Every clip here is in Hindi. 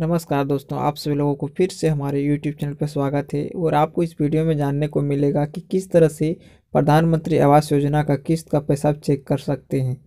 नमस्कार दोस्तों आप सभी लोगों को फिर से हमारे YouTube चैनल पर स्वागत है और आपको इस वीडियो में जानने को मिलेगा कि किस तरह से प्रधानमंत्री आवास योजना का किस्त का पैसा चेक कर सकते हैं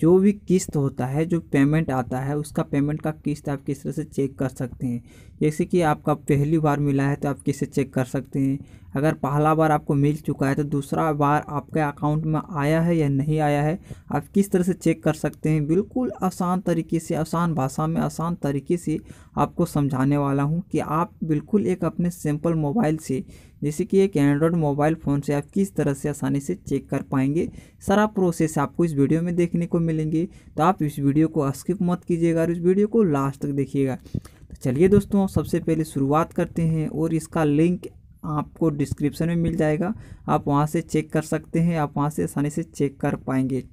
जो भी किस्त होता है जो पेमेंट आता है उसका पेमेंट का किस्त आप किस तरह से चेक कर सकते हैं जैसे कि आपका पहली बार मिला है तो आप किसे चेक कर सकते हैं अगर पहला बार आपको मिल चुका है तो दूसरा बार आपके अकाउंट में आया है या नहीं आया है आप किस तरह से चेक कर सकते हैं बिल्कुल आसान तरीके से आसान भाषा में आसान तरीके से आपको समझाने वाला हूँ कि आप बिल्कुल एक अपने सिंपल मोबाइल से जैसे कि एक एंड्रॉयड मोबाइल फ़ोन से आप किस तरह से आसानी से चेक कर पाएंगे सारा प्रोसेस आपको इस वीडियो में देखने को मिलेंगे तो आप इस वीडियो को स्किप मत कीजिएगा और इस वीडियो को लास्ट तक देखिएगा तो चलिए दोस्तों सबसे पहले शुरुआत करते हैं और इसका लिंक आपको डिस्क्रिप्शन में मिल जाएगा आप वहाँ से चेक कर सकते हैं आप वहाँ से आसानी से चेक कर पाएंगे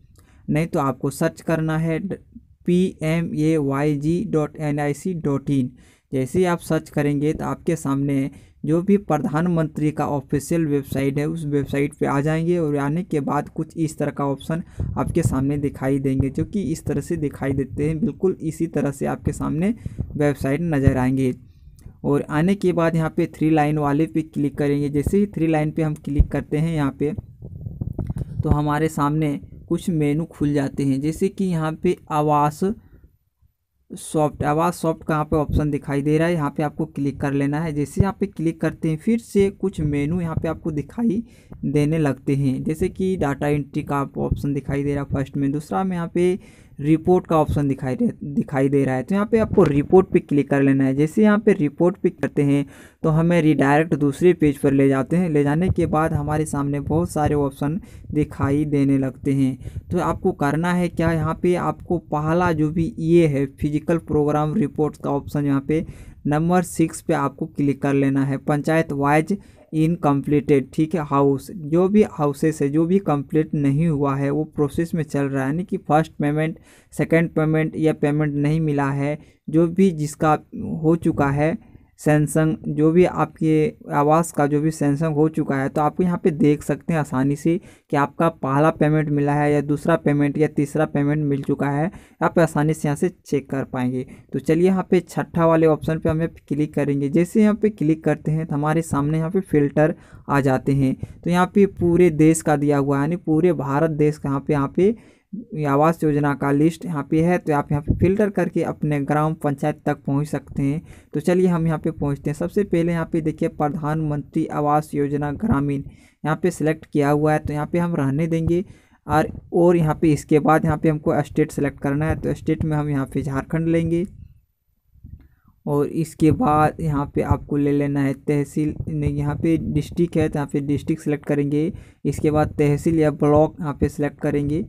नहीं तो आपको सर्च करना है P M A Y G dot N I C dot in जैसे ही आप सर्च करेंगे तो आपके सामने जो भी प्रधानमंत्री का ऑफिशियल वेबसाइट है उस वेबसाइट पे आ जाएंगे और आने के बाद कुछ इस तरह का ऑप्शन आपके सामने दिखाई देंगे जो कि इस तरह से दिखाई देते हैं बिल्कुल इसी तरह से आपके सामने वेबसाइट नज़र आएंगे और आने के बाद यहाँ पे थ्री लाइन वाले पे क्लिक करेंगे जैसे ही थ्री लाइन पे हम क्लिक करते हैं यहाँ पे तो हमारे सामने कुछ मेनू खुल जाते हैं जैसे कि यहाँ पे आवास सॉफ्ट आवास सॉफ्ट का यहाँ पे ऑप्शन दिखाई दे रहा है यहाँ पे आपको क्लिक कर लेना है जैसे यहाँ पे क्लिक करते हैं फिर से कुछ मेनू यहाँ पे आपको दिखाई देने लगते हैं जैसे कि डाटा एंट्री का आपको ऑप्शन दिखाई दे रहा है फर्स्ट में दूसरा में यहाँ पे रिपोर्ट का ऑप्शन दिखाई दे दिखाई दे रहा है तो यहाँ पे आपको रिपोर्ट पे क्लिक कर लेना है जैसे यहाँ पे रिपोर्ट पे करते हैं तो हमें रिडायरेक्ट दूसरे पेज पर ले जाते हैं ले जाने के बाद हमारे सामने बहुत सारे ऑप्शन दिखाई देने लगते हैं तो आपको करना है क्या यहाँ पे आपको पहला जो भी ये है फिजिकल प्रोग्राम रिपोर्ट का ऑप्शन यहाँ पे नंबर सिक्स पे आपको क्लिक कर लेना है पंचायत वाइज इनकम्प्लीटेड ठीक है हाउस जो भी हाउसेस है जो भी कम्प्लीट नहीं हुआ है वो प्रोसेस में चल रहा है यानी कि फर्स्ट पेमेंट सेकेंड पेमेंट या पेमेंट नहीं मिला है जो भी जिसका हो चुका है सैमसंग जो भी आपके आवाज़ का जो भी सैमसंग हो चुका है तो आपको यहाँ पे देख सकते हैं आसानी से कि आपका पहला पेमेंट मिला है या दूसरा पेमेंट या तीसरा पेमेंट मिल चुका है आप आसानी से यहाँ से चेक कर पाएंगे तो चलिए यहाँ पे छठा वाले ऑप्शन पे हमें क्लिक करेंगे जैसे यहाँ पे क्लिक करते हैं तो हमारे सामने यहाँ पर फिल्टर आ जाते हैं तो यहाँ पर पूरे देश का दिया हुआ है यानी पूरे भारत देश का यहाँ पर यहाँ पर आवास योजना का लिस्ट यहाँ पे है तो आप यहाँ पे फिल्टर करके अपने ग्राम पंचायत तक पहुँच सकते हैं तो चलिए हम यहाँ पे पहुँचते हैं सबसे पहले यहाँ पे देखिए प्रधानमंत्री आवास योजना ग्रामीण यहाँ पे सिलेक्ट किया हुआ है तो यहाँ पे हम रहने देंगे और और यहाँ पे इसके बाद यहाँ पे हमको स्टेट सेलेक्ट करना है तो स्टेट में हम यहाँ पे झारखंड लेंगे और इसके बाद यहाँ पे आपको ले लेना है तहसील यहाँ पे डिस्ट्रिक्ट है तो यहाँ पे डिस्ट्रिक्ट सेलेक्ट करेंगे इसके बाद तहसील या ब्लॉक यहाँ पे सेलेक्ट करेंगे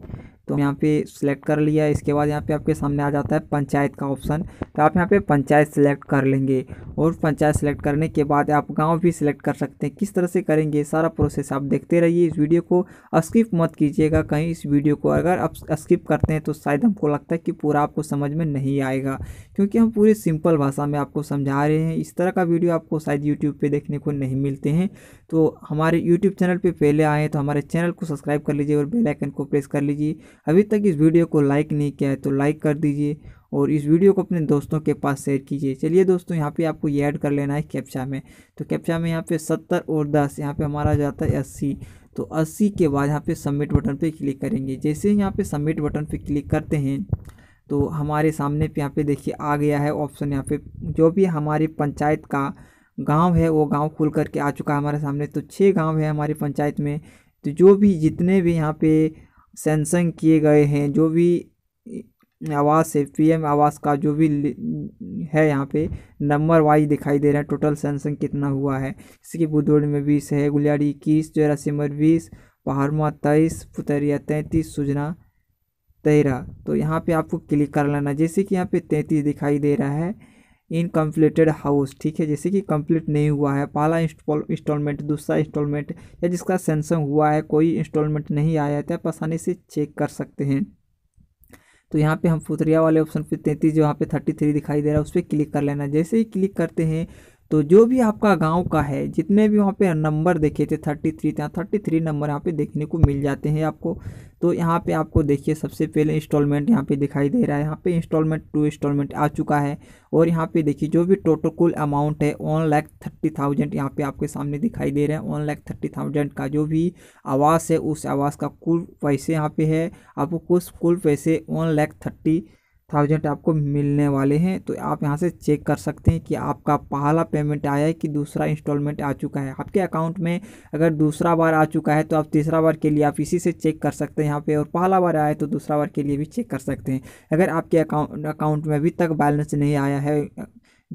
तो, तो यहाँ पे सिलेक्ट कर लिया इसके बाद यहाँ पे आपके सामने आ जाता है पंचायत का ऑप्शन तो आप यहाँ पे पंचायत सेलेक्ट कर लेंगे और पंचायत सेलेक्ट करने के बाद आप गांव भी सिलेक्ट कर सकते हैं किस तरह से करेंगे सारा प्रोसेस आप देखते रहिए इस वीडियो को स्किप मत कीजिएगा कहीं इस वीडियो को अगर आप स्किप करते हैं तो शायद हमको लगता है कि पूरा आपको समझ में नहीं आएगा क्योंकि हम पूरी सिंपल भाषा में आपको समझा रहे हैं इस तरह का वीडियो आपको शायद यूट्यूब पर देखने को नहीं मिलते हैं तो हमारे यूट्यूब चैनल पे पहले आए तो हमारे चैनल को सब्सक्राइब कर लीजिए और बेल आइकन को प्रेस कर लीजिए अभी तक इस वीडियो को लाइक नहीं किया है तो लाइक कर दीजिए और इस वीडियो को अपने दोस्तों के पास शेयर कीजिए चलिए दोस्तों यहाँ पे आपको ये ऐड कर लेना है कैप्चा में तो कैप्चा में यहाँ पे सत्तर और दस यहाँ पे हमारा जाता है अस्सी तो अस्सी के बाद यहाँ पे सबमिट बटन पे क्लिक करेंगे जैसे ही यहाँ पे सबमिट बटन पे क्लिक करते हैं तो हमारे सामने पे यहाँ पे देखिए आ गया है ऑप्शन यहाँ पे जो भी हमारी पंचायत का गांव है वो गांव खुल करके आ चुका है हमारे सामने तो छः गांव है हमारी पंचायत में तो जो भी जितने भी यहाँ पे सेंसंग किए गए हैं जो भी आवास है पी आवास का जो भी है यहाँ पे नंबर वाइज दिखाई दे रहा है टोटल सैमसंग कितना हुआ है जैसे कि बुदौड़ में बीस है गुलियाड़ी इक्कीस जोरासीमर बीस पहाड़मा तेईस पुतरिया तैंतीस सुजना तेरह तो यहाँ पे आपको क्लिक कर लेना जैसे कि यहाँ पे तैंतीस दिखाई दे रहा है इनकम्प्लीटेड हाउस ठीक है जैसे कि कंप्लीट नहीं हुआ है पहला इंस्टॉलमेंट दूसरा इंस्टॉलमेंट या जिसका सेंसन हुआ है कोई इंस्टॉलमेंट नहीं आया है तो आप आसानी से चेक कर सकते हैं तो यहाँ पे हम फुतरिया वाले ऑप्शन पे तैंतीस जो यहाँ पे थर्टी थ्री दिखाई दे रहा है उस पर क्लिक कर लेना जैसे ही क्लिक करते हैं तो जो भी आपका गांव का है जितने भी वहाँ पे नंबर देखे थे थर्टी थ्री था थर्टी थ्री नंबर यहाँ पे देखने को मिल जाते हैं आपको तो यहाँ पे आपको देखिए सबसे पहले इंस्टॉलमेंट यहाँ पे दिखाई दे रहा है यहाँ पे इंस्टॉलमेंट टू इंस्टॉलमेंट आ चुका है और यहाँ पे देखिए जो भी टोटल कुल अमाउंट है वन लैख थर्टी थाउजेंड यहाँ पे आपके सामने दिखाई दे रहा है वन लैख थर्टी थाउजेंड का जो भी आवास है उस आवास का कुल पैसे यहाँ पे है आपको कुछ कुल पैसे वन लैख थर्टी थाउजेंड आपको मिलने वाले हैं तो आप यहाँ से चेक कर सकते हैं कि आपका पहला पेमेंट आया है कि दूसरा इंस्टॉलमेंट आ चुका है आपके अकाउंट में अगर दूसरा बार आ चुका है तो आप तीसरा बार के लिए आप इसी से चेक कर सकते हैं यहाँ पे और पहला बार आया है तो दूसरा बार के लिए भी चेक कर सकते हैं अगर आपके अकाउंट अकाउंट में अभी तक बैलेंस नहीं आया है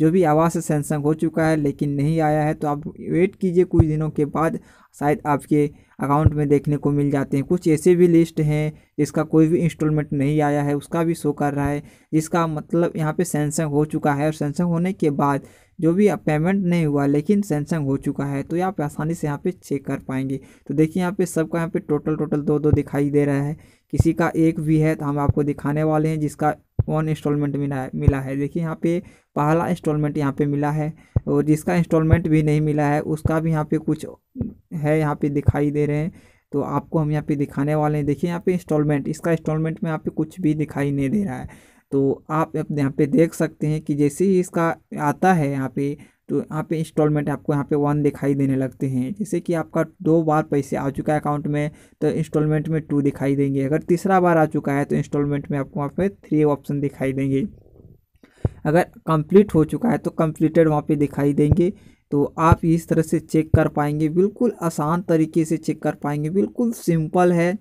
जो भी आवाज़ से सैमसंग हो चुका है लेकिन नहीं आया है तो आप वेट कीजिए कुछ दिनों के बाद शायद आपके अकाउंट में देखने को मिल जाते हैं कुछ ऐसे भी लिस्ट हैं जिसका कोई भी इंस्टॉलमेंट नहीं आया है उसका भी शो कर रहा है जिसका मतलब यहाँ पे सैमसंग हो चुका है और सैमसंग होने के बाद जो भी पेमेंट नहीं हुआ लेकिन सैमसंग हो चुका है तो आप आसानी से यहाँ पे चेक कर पाएंगे तो देखिए यहाँ पे सबका यहाँ पे टोटल टोटल दो दो दिखाई दे रहा है किसी का एक भी है तो हम आपको दिखाने वाले हैं जिसका वन इंस्टॉलमेंट मिला है मिला है देखिए यहाँ पे पहला इंस्टॉलमेंट यहाँ पे मिला है और जिसका इंस्टॉलमेंट भी नहीं मिला है उसका भी यहाँ पे कुछ है यहाँ पे दिखाई दे रहे हैं तो आपको हम यहाँ पे दिखाने वाले हैं देखिए यहाँ पे इंस्टॉलमेंट इसका इंस्टॉलमेंट में यहाँ पे कुछ भी दिखाई नहीं दे रहा है तो आप यहाँ पे देख सकते हैं कि जैसे ही इसका आता है यहाँ पे तो यहाँ पे इंस्टॉलमेंट आपको यहाँ पे वन दिखाई देने लगते हैं जैसे कि आपका दो बार पैसे आ चुका है अकाउंट में तो इंस्टॉलमेंट में टू दिखाई देंगे अगर तीसरा बार आ चुका है तो इंस्टॉलमेंट में आपको वहाँ पे थ्री ऑप्शन दिखाई देंगे अगर कंप्लीट हो चुका है तो कंप्लीटेड वहाँ पे दिखाई देंगे तो आप इस तरह से चेक कर पाएंगे बिल्कुल आसान तरीके से चेक कर पाएंगे बिल्कुल सिंपल है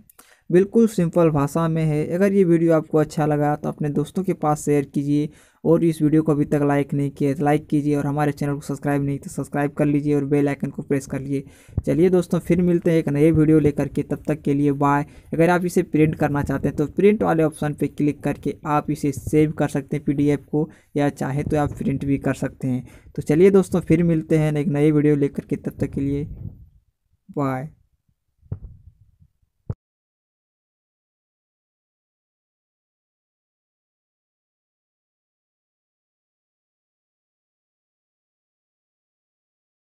बिल्कुल सिंपल भाषा में है अगर ये वीडियो आपको अच्छा लगा तो अपने दोस्तों के पास शेयर कीजिए और इस वीडियो को अभी तक लाइक नहीं किया तो लाइक कीजिए और हमारे चैनल को सब्सक्राइब नहीं तो सब्सक्राइब कर लीजिए और बेल आइकन को प्रेस कर लीजिए चलिए दोस्तों फिर मिलते हैं एक नए वीडियो लेकर के तब तक के लिए बाय अगर आप इसे प्रिंट करना चाहते हैं तो प्रिंट वाले ऑप्शन पर क्लिक करके आप इसे सेव कर सकते हैं पी को या चाहे तो आप प्रिंट भी कर सकते हैं तो चलिए दोस्तों फिर मिलते हैं एक नए वीडियो लेकर के तब तक के लिए बाय